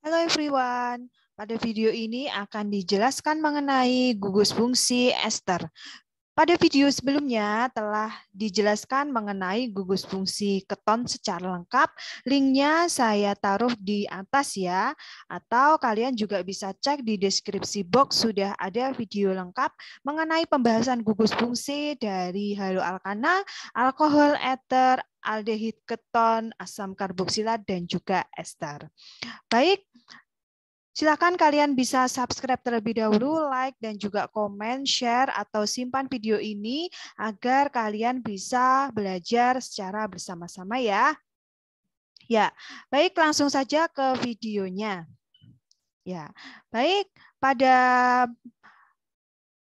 Hello everyone, pada video ini akan dijelaskan mengenai gugus fungsi ester. Pada video sebelumnya telah dijelaskan mengenai gugus fungsi keton secara lengkap. Linknya saya taruh di atas ya, atau kalian juga bisa cek di deskripsi box sudah ada video lengkap mengenai pembahasan gugus fungsi dari haloalkana, alkohol, ether, aldehid keton, asam karboksilat, dan juga ester. Baik, Silahkan kalian bisa subscribe terlebih dahulu, like dan juga komen, share, atau simpan video ini agar kalian bisa belajar secara bersama-sama ya. Ya, baik langsung saja ke videonya. Ya, baik pada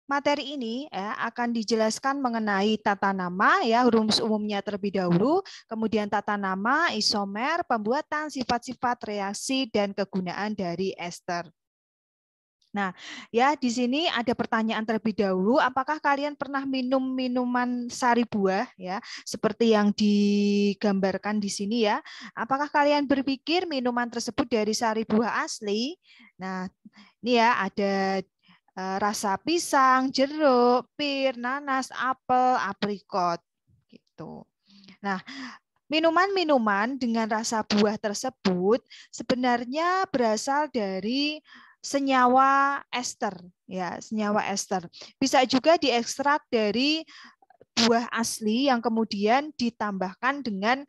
Materi ini ya, akan dijelaskan mengenai tata nama, ya rumus umumnya terlebih dahulu, kemudian tata nama, isomer, pembuatan, sifat-sifat reaksi dan kegunaan dari ester. Nah, ya di sini ada pertanyaan terlebih dahulu, apakah kalian pernah minum minuman sari buah ya, seperti yang digambarkan di sini ya. Apakah kalian berpikir minuman tersebut dari sari buah asli? Nah, ini ya ada Eh, rasa pisang, jeruk, pir, nanas, apel, aprikot gitu. Nah, minuman-minuman dengan rasa buah tersebut sebenarnya berasal dari senyawa ester ya, senyawa ester. Bisa juga diekstrak dari buah asli yang kemudian ditambahkan dengan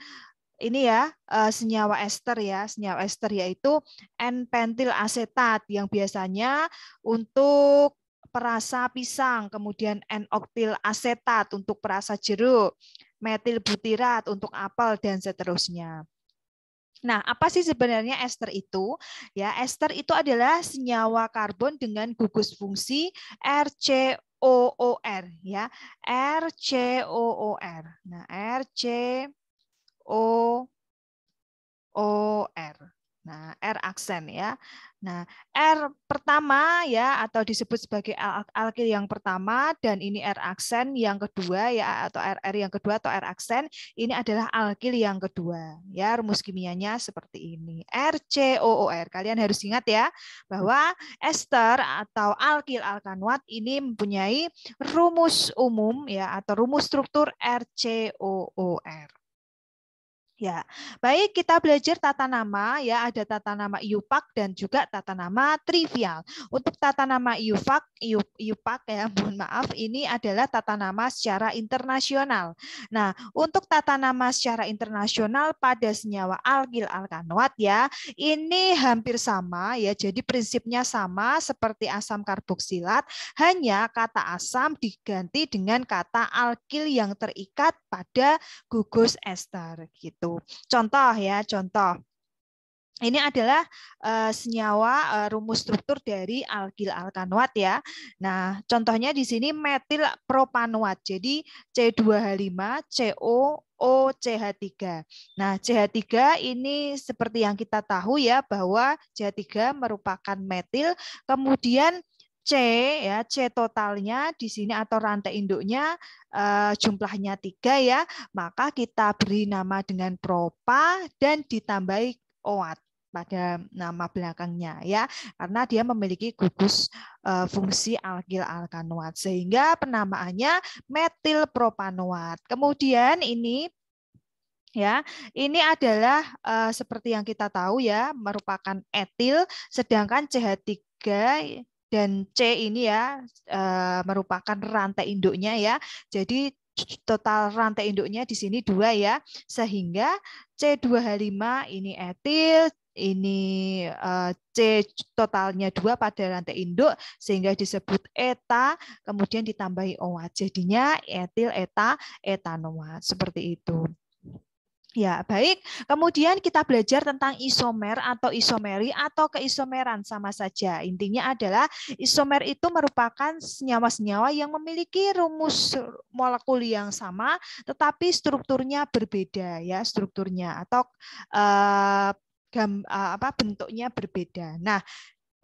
ini ya eh, senyawa ester ya senyawa ester yaitu N-pentil asetat yang biasanya untuk perasa pisang kemudian N-oktil asetat untuk perasa jeruk metil butirat untuk apel dan seterusnya. Nah, apa sih sebenarnya ester itu? Ya, ester itu adalah senyawa karbon dengan gugus fungsi RCOOR ya. RCOOR. Nah, RC O O R. Nah, R aksen ya. Nah, R pertama ya atau disebut sebagai alkil yang pertama dan ini R aksen yang kedua ya atau R yang kedua atau R aksen ini adalah alkil yang kedua. Ya, rumus kimianya seperti ini. RCOOR. Kalian harus ingat ya bahwa ester atau alkil alkanoat ini mempunyai rumus umum ya atau rumus struktur RCOOR. Ya, baik kita belajar tata nama ya ada tata nama IUPAK dan juga tata nama trivial. Untuk tata nama IUPAK, IUPAK ya, mohon maaf, ini adalah tata nama secara internasional. Nah, untuk tata nama secara internasional pada senyawa alkil alkanoat ya, ini hampir sama ya. Jadi prinsipnya sama seperti asam karboksilat, hanya kata asam diganti dengan kata alkil yang terikat pada gugus ester gitu itu. Contoh ya, contoh. Ini adalah uh, senyawa uh, rumus struktur dari alkil alkanoat ya. Nah, contohnya di sini metil propanoat. Jadi C2H5, CO, OCH3. Nah, CH3 ini seperti yang kita tahu ya bahwa CH3 merupakan metil, kemudian C ya, C totalnya di sini atau rantai induknya eh, jumlahnya tiga ya, maka kita beri nama dengan propa dan ditambahi oat pada nama belakangnya ya karena dia memiliki gugus uh, fungsi alkil alkanoat sehingga penamaannya metil propanoat. Kemudian ini ya ini adalah uh, seperti yang kita tahu ya merupakan etil sedangkan CH3 dan C ini ya e, merupakan rantai induknya ya. Jadi total rantai induknya di sini dua ya, sehingga C2H5 ini etil, ini e, C totalnya dua pada rantai induk sehingga disebut eta, kemudian ditambahi OH. Jadinya etil eta etanoat seperti itu. Ya, baik. Kemudian kita belajar tentang isomer atau isomeri atau keisomeran sama saja. Intinya adalah isomer itu merupakan senyawa-senyawa yang memiliki rumus molekul yang sama tetapi strukturnya berbeda ya, strukturnya atau uh, gam, eh, apa bentuknya berbeda. Nah,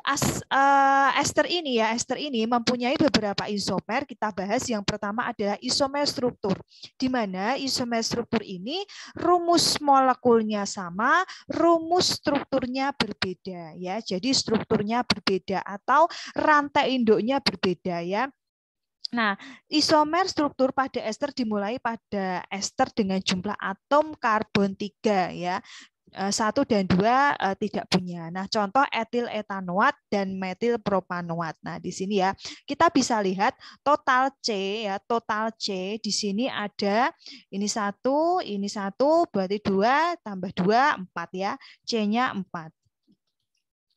As, uh, eh, ester ini ya, ester ini mempunyai beberapa isomer. Kita bahas yang pertama adalah isomer struktur. Di mana isomer struktur ini rumus molekulnya sama, rumus strukturnya berbeda ya. Jadi strukturnya berbeda atau rantai induknya berbeda ya. Nah, isomer struktur pada ester dimulai pada ester dengan jumlah atom karbon 3 ya. Eh, satu dan dua eh, tidak punya. Nah, contoh etil etanoat dan metil propanoat. Nah, di sini ya kita bisa lihat total C ya total C di sini ada ini satu, ini satu, berarti dua tambah dua empat ya. C-nya empat.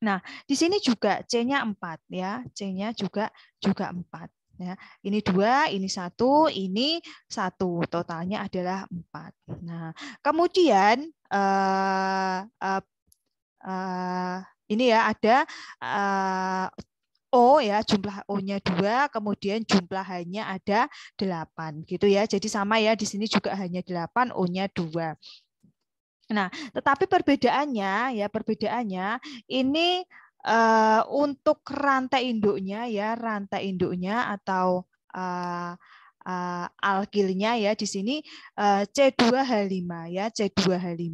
Nah, di sini juga C-nya empat ya. C-nya juga juga empat. Ya, ini dua, ini satu, ini satu. Totalnya adalah empat. Nah, kemudian uh, ini ya ada uh, O ya jumlah O-nya dua, kemudian jumlah hanya ada delapan gitu ya. Jadi sama ya di sini juga hanya delapan, O-nya dua. Nah, tetapi perbedaannya ya perbedaannya ini uh, untuk rantai induknya ya rantai induknya atau uh, uh, alkilnya ya di sini uh, eh, C2H5 ya C2H5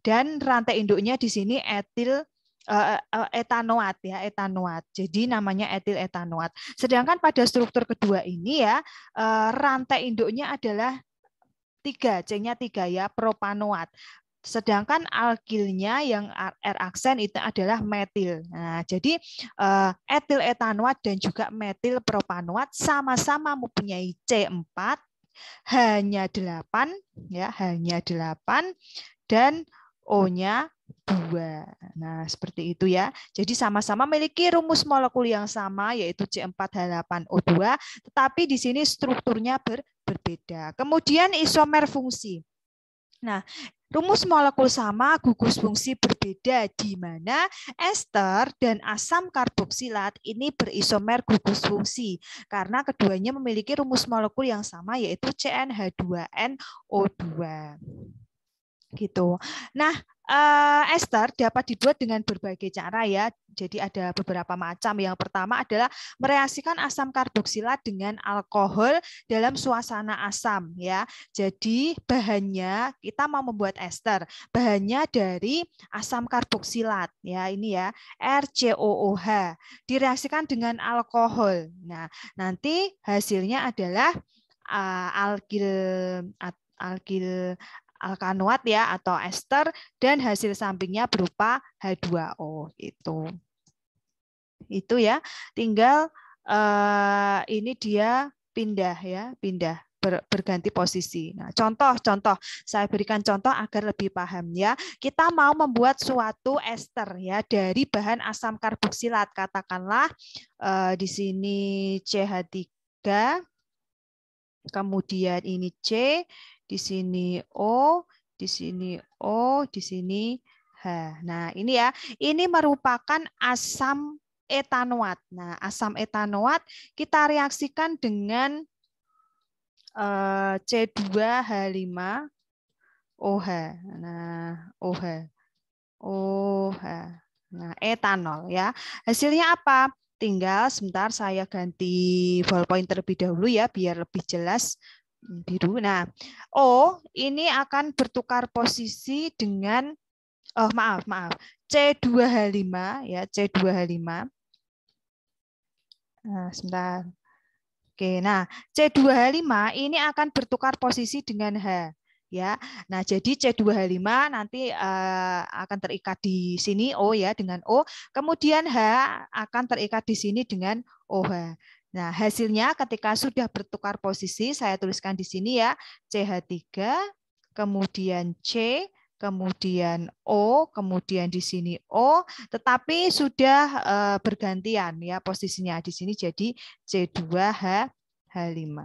dan rantai induknya di sini etil Uh, etanoat ya etanoat. Jadi namanya etil etanoat. Sedangkan pada struktur kedua ini ya uh, rantai induknya adalah tiga, C-nya tiga ya, propanoat. Sedangkan alkilnya yang R aksen itu adalah metil. Nah, jadi eh, etil etanoat dan juga metil propanoat sama-sama mempunyai C4 hanya 8 ya, hanya 8 dan O-nya 2. Nah, seperti itu ya. Jadi sama-sama memiliki rumus molekul yang sama yaitu C4H8O2, tetapi di sini strukturnya ber berbeda. Kemudian isomer fungsi. Nah, rumus molekul sama gugus fungsi berbeda di mana ester dan asam karboksilat ini berisomer gugus fungsi karena keduanya memiliki rumus molekul yang sama yaitu CnH2nO2 gitu. Nah, uh, eh, ester dapat dibuat dengan berbagai cara ya. Jadi ada beberapa macam. Yang pertama adalah mereaksikan asam karboksilat dengan alkohol dalam suasana asam ya. Jadi bahannya kita mau membuat ester. Bahannya dari asam karboksilat ya ini ya RCOOH. Direaksikan dengan alkohol. Nah, nanti hasilnya adalah uh, eh, alkil alkil alkanoat ya atau ester dan hasil sampingnya berupa H2O itu. Itu ya. Tinggal eh, ini dia pindah ya, pindah berganti posisi. Nah, contoh-contoh saya berikan contoh agar lebih paham ya. Kita mau membuat suatu ester ya dari bahan asam karboksilat katakanlah eh, di sini CH3 kemudian ini C, di sini O, di sini O, di sini H. Nah, ini ya, ini merupakan asam etanoat. Nah, asam etanoat kita reaksikan dengan C2H5OH. Eh, nah, OH. OH. Nah, etanol ya. Hasilnya apa? Tinggal sebentar saya ganti ballpoint terlebih dahulu ya biar lebih jelas biru. Nah, O oh, ini akan bertukar posisi dengan oh maaf, maaf. C2H5 ya, C2H5. Nah, sebentar. Oke, nah C2H5 ini akan bertukar posisi dengan H ya. Nah, jadi C2H5 nanti uh, akan terikat di sini O ya dengan O, kemudian H akan terikat di sini dengan OH. Nah, hasilnya ketika sudah bertukar posisi, saya tuliskan di sini ya, CH3, kemudian C, kemudian O, kemudian di sini O, tetapi sudah eh, bergantian ya posisinya di sini jadi C2H H5.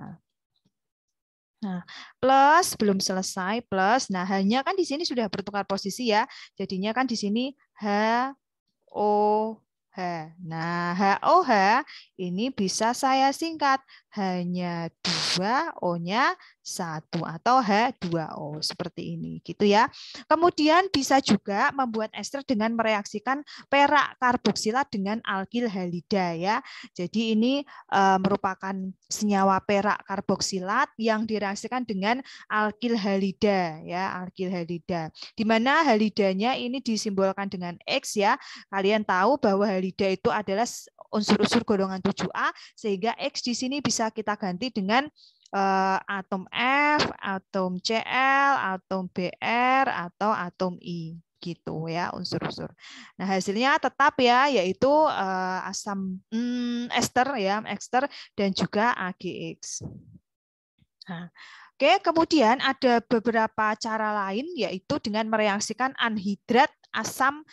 Nah, plus belum selesai plus. Nah, hanya kan di sini sudah bertukar posisi ya. Jadinya kan di sini H O H. Nah, HOH ini bisa saya singkat hanya dua O-nya satu atau H2O seperti ini gitu ya. Kemudian bisa juga membuat ester dengan mereaksikan perak karboksilat dengan alkil halida ya. Jadi ini e, merupakan senyawa perak karboksilat yang direaksikan dengan alkil halida ya, alkil halida. Di mana halidanya ini disimbolkan dengan X ya. Kalian tahu bahwa halida itu adalah unsur-unsur golongan 7A sehingga X di sini bisa bisa kita ganti dengan uh, atom F, atom Cl, atom Br atau atom I gitu ya unsur-unsur. Nah hasilnya tetap ya yaitu uh, asam mm, ester ya ester dan juga AgX. Nah, Oke, kemudian ada beberapa cara lain yaitu dengan mereaksikan anhidrat asam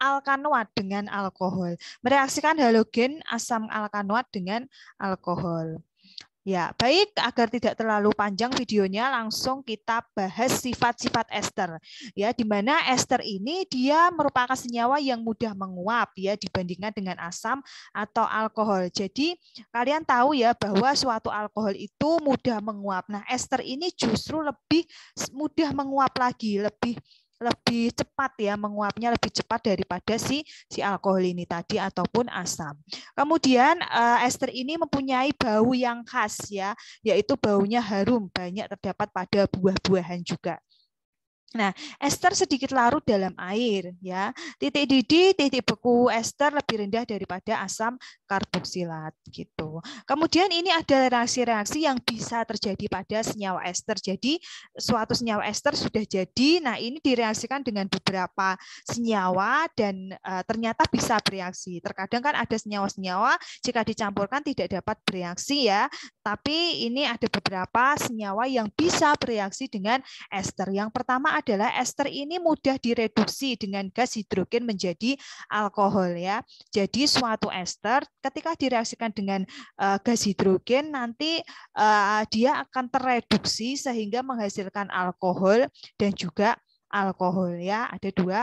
alkanoat dengan alkohol. Mereaksikan halogen asam alkanoat dengan alkohol. Ya, baik agar tidak terlalu panjang videonya langsung kita bahas sifat-sifat ester. Ya, di mana ester ini dia merupakan senyawa yang mudah menguap ya dibandingkan dengan asam atau alkohol. Jadi, kalian tahu ya bahwa suatu alkohol itu mudah menguap. Nah, ester ini justru lebih mudah menguap lagi, lebih lebih cepat ya menguapnya lebih cepat daripada si si alkohol ini tadi ataupun asam. Kemudian eh, ester ini mempunyai bau yang khas ya, yaitu baunya harum, banyak terdapat pada buah-buahan juga. Nah, ester sedikit larut dalam air, ya. Titik didih, titik beku ester lebih rendah daripada asam karboksilat, gitu. Kemudian ini ada reaksi-reaksi yang bisa terjadi pada senyawa ester. Jadi suatu senyawa ester sudah jadi, nah ini direaksikan dengan beberapa senyawa dan e, ternyata bisa bereaksi. Terkadang kan ada senyawa-senyawa jika dicampurkan tidak dapat bereaksi ya, tapi ini ada beberapa senyawa yang bisa bereaksi dengan ester. Yang pertama adalah ester ini mudah direduksi dengan gas hidrogen menjadi alkohol ya. Jadi suatu ester ketika direaksikan dengan uh, gas hidrogen nanti uh, dia akan tereduksi sehingga menghasilkan alkohol dan juga alkohol ya. Ada dua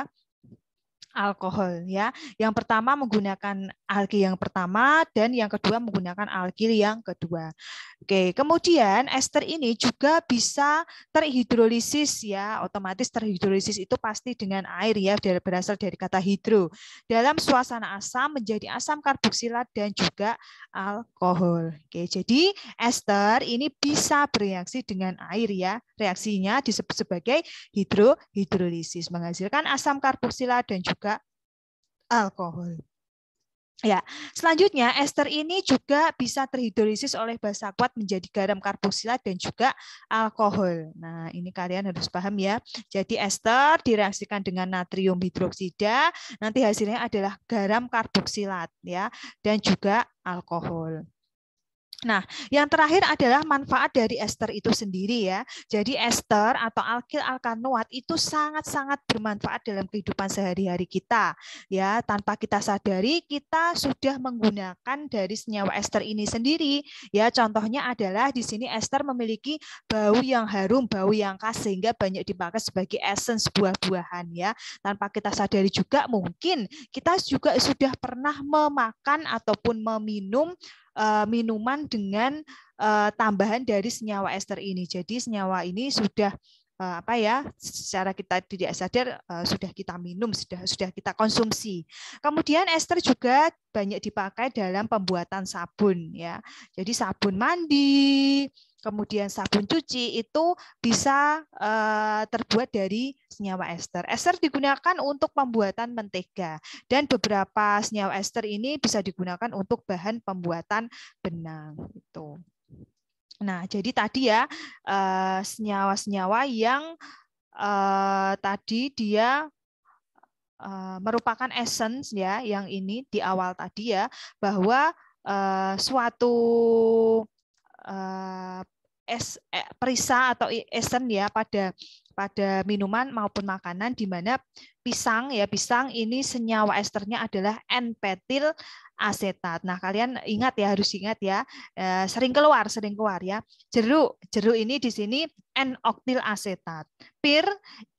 alkohol ya. Yang pertama menggunakan algi yang pertama dan yang kedua menggunakan alkil yang kedua. Oke, kemudian ester ini juga bisa terhidrolisis ya, otomatis terhidrolisis itu pasti dengan air ya berasal dari kata hidro. Dalam suasana asam menjadi asam karboksilat dan juga alkohol. Oke, jadi ester ini bisa bereaksi dengan air ya. Reaksinya disebut sebagai hidrohidrolisis menghasilkan asam karboksilat dan juga alkohol. Ya, selanjutnya ester ini juga bisa terhidrolisis oleh basa kuat menjadi garam karboksilat dan juga alkohol. Nah, ini kalian harus paham ya. Jadi ester direaksikan dengan natrium hidroksida, nanti hasilnya adalah garam karboksilat ya dan juga alkohol. Nah, yang terakhir adalah manfaat dari ester itu sendiri ya. Jadi ester atau alkil alkanoat itu sangat-sangat bermanfaat dalam kehidupan sehari-hari kita. Ya, tanpa kita sadari kita sudah menggunakan dari senyawa ester ini sendiri. Ya, contohnya adalah di sini ester memiliki bau yang harum, bau yang khas sehingga banyak dipakai sebagai essence buah-buahan ya. Tanpa kita sadari juga mungkin kita juga sudah pernah memakan ataupun meminum Eh, minuman dengan eh, tambahan dari senyawa ester ini. Jadi senyawa ini sudah eh, apa ya secara kita tidak sadar sudah kita minum sudah sudah kita konsumsi kemudian ester juga banyak dipakai dalam pembuatan sabun ya jadi sabun mandi Kemudian sabun cuci itu bisa eh, terbuat dari senyawa ester. Ester digunakan untuk pembuatan mentega dan beberapa senyawa ester ini bisa digunakan untuk bahan pembuatan benang itu. Nah, jadi tadi ya eh, senyawa-senyawa yang eh, tadi dia merupakan essence ya yang ini di awal tadi ya bahwa suatu es eh, perisa atau esen ya pada pada minuman maupun makanan di mana pisang ya pisang ini senyawa esternya adalah N-petil asetat. Nah, kalian ingat ya harus ingat ya eh, sering keluar sering keluar ya. Jeruk, jeruk ini di sini N-oktil asetat. Pir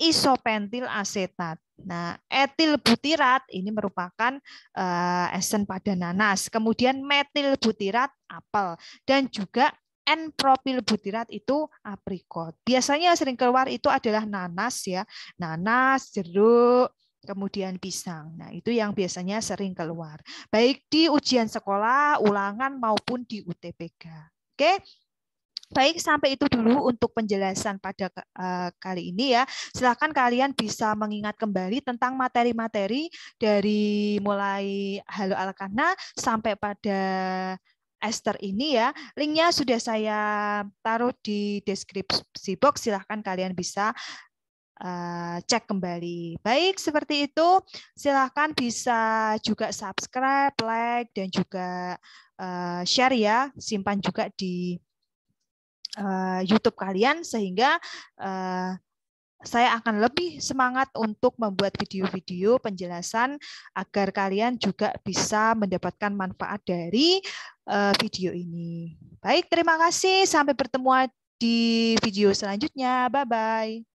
isopentil asetat. Nah, etil butirat ini merupakan eh, esen pada nanas. Kemudian metil butirat apel dan juga n propil butirat itu aprikot. Biasanya yang sering keluar itu adalah nanas ya, nanas, jeruk, kemudian pisang. Nah, itu yang biasanya sering keluar, baik di ujian sekolah, ulangan maupun di UTBK. Oke. Baik, sampai itu dulu untuk penjelasan pada uh, kali ini ya. silakan kalian bisa mengingat kembali tentang materi-materi dari mulai halo alkana sampai pada ester ini ya. Linknya sudah saya taruh di deskripsi box. Silahkan kalian bisa uh, cek kembali. Baik, seperti itu. Silahkan bisa juga subscribe, like, dan juga uh, share ya. Simpan juga di uh, YouTube kalian sehingga uh, saya akan lebih semangat untuk membuat video-video penjelasan agar kalian juga bisa mendapatkan manfaat dari eh, video ini. Baik, terima kasih. Sampai bertemu di video selanjutnya. Bye-bye.